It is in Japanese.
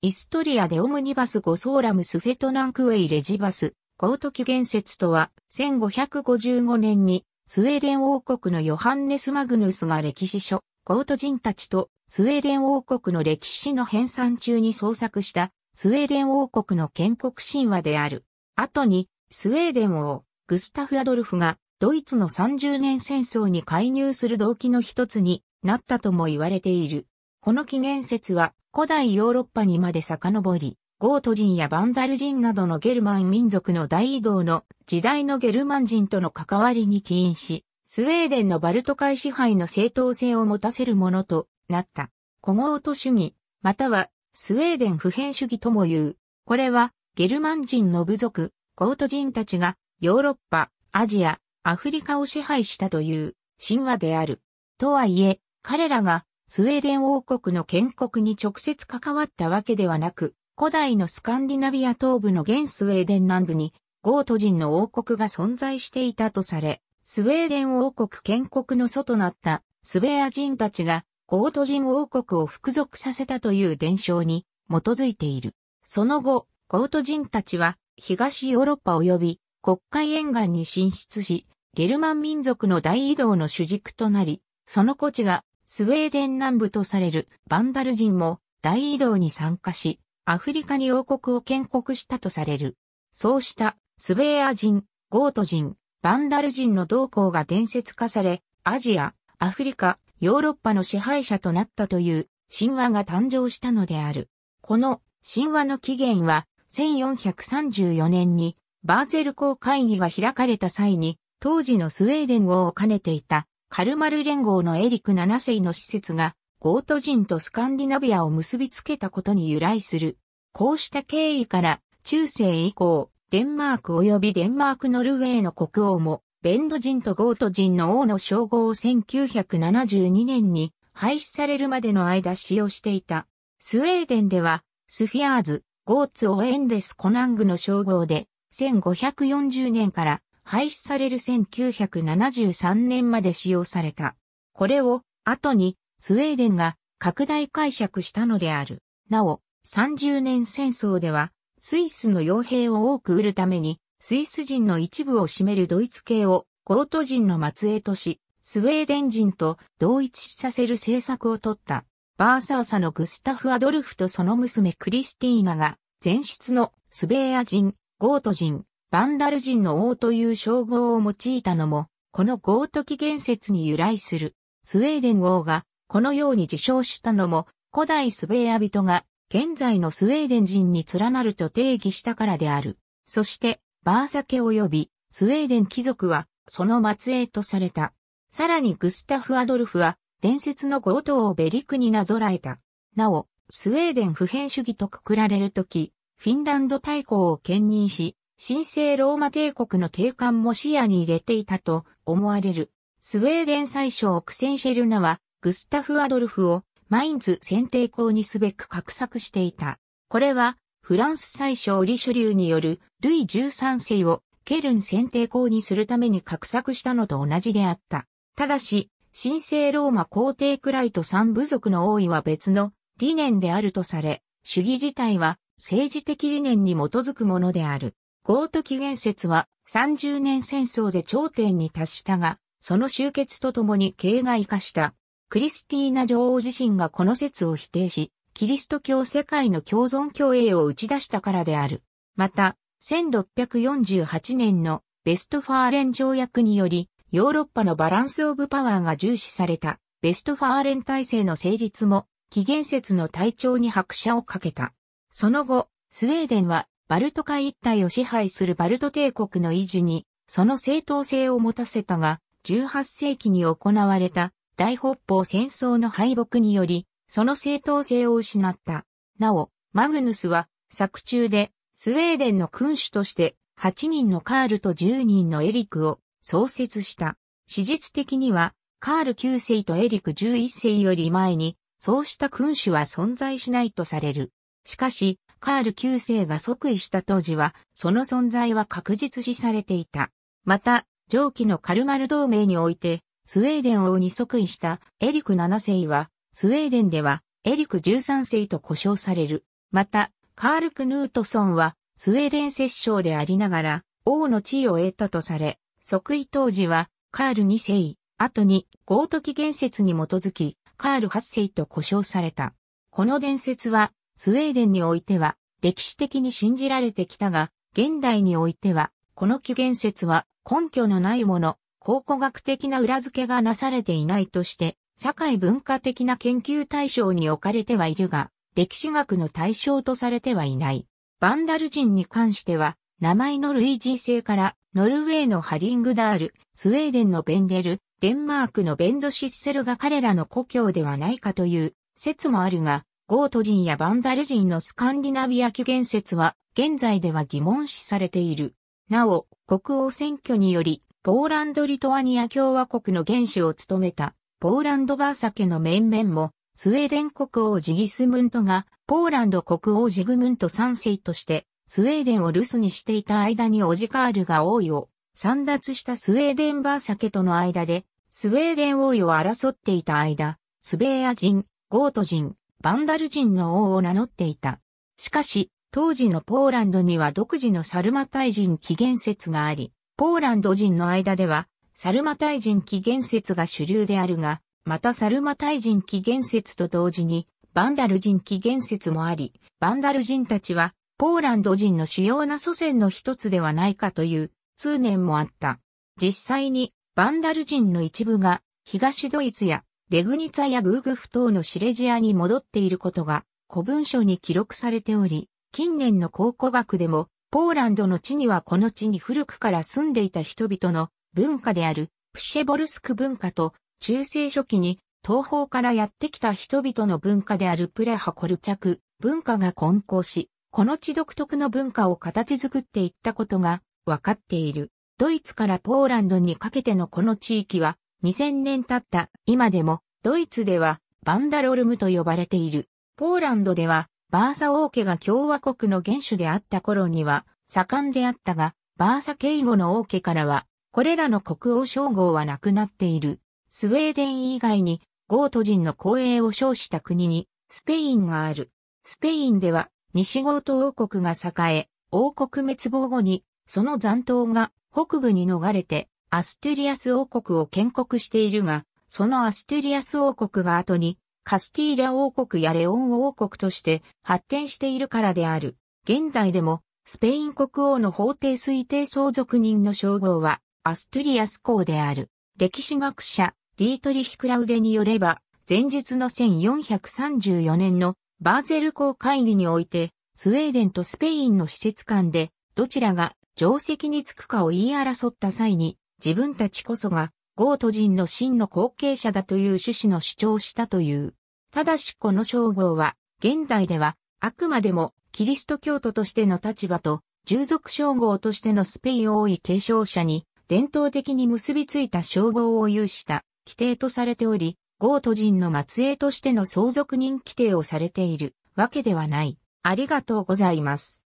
イストリアでオムニバスゴソーラムスフェトナンクウェイレジバス、コートキ元説とは、1555年に、スウェーデン王国のヨハンネス・マグヌスが歴史書、コート人たちと、スウェーデン王国の歴史の編纂中に創作した、スウェーデン王国の建国神話である。後に、スウェーデン王、グスタフ・アドルフが、ドイツの30年戦争に介入する動機の一つになったとも言われている。この起源説は古代ヨーロッパにまで遡り、ゴート人やバンダル人などのゲルマン民族の大移動の時代のゲルマン人との関わりに起因し、スウェーデンのバルト海支配の正当性を持たせるものとなった。古豪都主義、またはスウェーデン普遍主義とも言う。これはゲルマン人の部族、ゴート人たちがヨーロッパ、アジア、アフリカを支配したという神話である。とはいえ、彼らがスウェーデン王国の建国に直接関わったわけではなく、古代のスカンディナビア東部の現スウェーデン南部に、ゴート人の王国が存在していたとされ、スウェーデン王国建国の祖となったスウェア人たちがゴート人王国を服属させたという伝承に基づいている。その後、ゴート人たちは東ヨーロッパ及び国会沿岸に進出し、ゲルマン民族の大移動の主軸となり、その土地がスウェーデン南部とされるバンダル人も大移動に参加し、アフリカに王国を建国したとされる。そうしたスウェーア人、ゴート人、バンダル人の同行が伝説化され、アジア、アフリカ、ヨーロッパの支配者となったという神話が誕生したのである。この神話の起源は1434年にバーゼル公会議が開かれた際に当時のスウェーデン王を兼ねていたカルマル連合のエリク7世の施設が、ゴート人とスカンディナビアを結びつけたことに由来する。こうした経緯から、中世以降、デンマーク及びデンマークノルウェーの国王も、ベンド人とゴート人の王の称号を1972年に廃止されるまでの間使用していた。スウェーデンでは、スフィアーズ、ゴーツ・オエンデス・コナングの称号で、1540年から廃止される1973年まで使用された。これを後にスウェーデンが拡大解釈したのである。なお、30年戦争ではスイスの傭兵を多く売るためにスイス人の一部を占めるドイツ系をゴート人の末裔とし、スウェーデン人と同一視させる政策をとった。バーサーサのグスタフ・アドルフとその娘クリスティーナが、前室のスベーア人、ゴート人、バンダル人の王という称号を用いたのも、この豪ー言起源説に由来する。スウェーデン王がこのように自称したのも、古代スウェーア人が現在のスウェーデン人に連なると定義したからである。そして、バーサケ及びスウェーデン貴族はその末裔とされた。さらにグスタフ・アドルフは伝説のゴートをベリクになぞらえた。なお、スウェーデン普遍主義とくくられるとき、フィンランド大公を兼任し、神聖ローマ帝国の帝冠も視野に入れていたと思われる。スウェーデン最小クセンシェルナは、グスタフ・アドルフをマインズ選定校にすべく画策していた。これは、フランス最小リシュリューによるルイ13世をケルン選定校にするために画策したのと同じであった。ただし、神聖ローマ皇帝クライト三部族の王位は別の理念であるとされ、主義自体は政治的理念に基づくものである。ゴート紀元説は30年戦争で頂点に達したが、その終結とともに形骸化した。クリスティーナ女王自身がこの説を否定し、キリスト教世界の共存共栄を打ち出したからである。また、1648年のベストファーレン条約により、ヨーロッパのバランスオブパワーが重視された、ベストファーレン体制の成立も、紀元節の体調に拍車をかけた。その後、スウェーデンはバルト海一帯を支配するバルト帝国の維持に、その正当性を持たせたが、18世紀に行われた大北方戦争の敗北により、その正当性を失った。なお、マグヌスは作中でスウェーデンの君主として8人のカールと10人のエリクを創設した。史実的にはカール9世とエリク11世より前にそうした君主は存在しないとされる。しかし、カール9世が即位した当時は、その存在は確実視されていた。また、上記のカルマル同盟において、スウェーデン王に即位したエリク7世は、スウェーデンではエリク13世と呼称される。また、カール・クヌートソンは、スウェーデン摂政でありながら、王の地位を得たとされ、即位当時は、カール2世、後に、ゴート元説に基づき、カール8世と呼称された。この伝説は、スウェーデンにおいては歴史的に信じられてきたが、現代においては、この起源説は根拠のないもの、考古学的な裏付けがなされていないとして、社会文化的な研究対象に置かれてはいるが、歴史学の対象とされてはいない。バンダル人に関しては、名前の類似性から、ノルウェーのハリングダール、スウェーデンのベンデル、デンマークのベンドシッセルが彼らの故郷ではないかという説もあるが、ゴート人やバンダル人のスカンディナビア起源説は、現在では疑問視されている。なお、国王選挙により、ポーランド・リトアニア共和国の元首を務めた、ポーランド・バーサケの面々も、スウェーデン国王ジギスムントが、ポーランド国王ジグムント三世として、スウェーデンを留守にしていた間にオジカールが王位を散奪したスウェーデン・バーサケとの間で、スウェーデン王位を争っていた間、スベーア人、ゴート人、バンダル人の王を名乗っていた。しかし、当時のポーランドには独自のサルマタイ人起源説があり、ポーランド人の間では、サルマタイ人起源説が主流であるが、またサルマタイ人起源説と同時に、バンダル人起源説もあり、バンダル人たちは、ポーランド人の主要な祖先の一つではないかという通念もあった。実際に、バンダル人の一部が、東ドイツやレグニツァやグーグフ等のシレジアに戻っていることが古文書に記録されており、近年の考古学でも、ポーランドの地にはこの地に古くから住んでいた人々の文化であるプシェボルスク文化と中世初期に東方からやってきた人々の文化であるプレハコルチャク文化が混交し、この地独特の文化を形作っていったことが分かっている。ドイツからポーランドにかけてのこの地域は2000年経った今でもドイツではバンダロルムと呼ばれている。ポーランドではバーサ王家が共和国の元首であった頃には盛んであったが、バーサ敬語の王家からはこれらの国王称号はなくなっている。スウェーデン以外にゴート人の公営を称した国にスペインがある。スペインでは西ゴート王国が栄え、王国滅亡後にその残党が北部に逃れてアステリアス王国を建国しているが、そのアステリアス王国が後にカスティーリャ王国やレオン王国として発展しているからである。現代でもスペイン国王の法定推定相続人の称号はアストゥリアス公である。歴史学者ディートリヒ・クラウデによれば、前述の1434年のバーゼル公会議において、スウェーデンとスペインの施設間で、どちらが定石につくかを言い争った際に、自分たちこそが、ゴート人の真の後継者だという趣旨の主張をしたという。ただしこの称号は、現代では、あくまでも、キリスト教徒としての立場と、従属称号としてのスペイン王位継承者に、伝統的に結びついた称号を有した、規定とされており、ゴート人の末裔としての相続人規定をされているわけではない。ありがとうございます。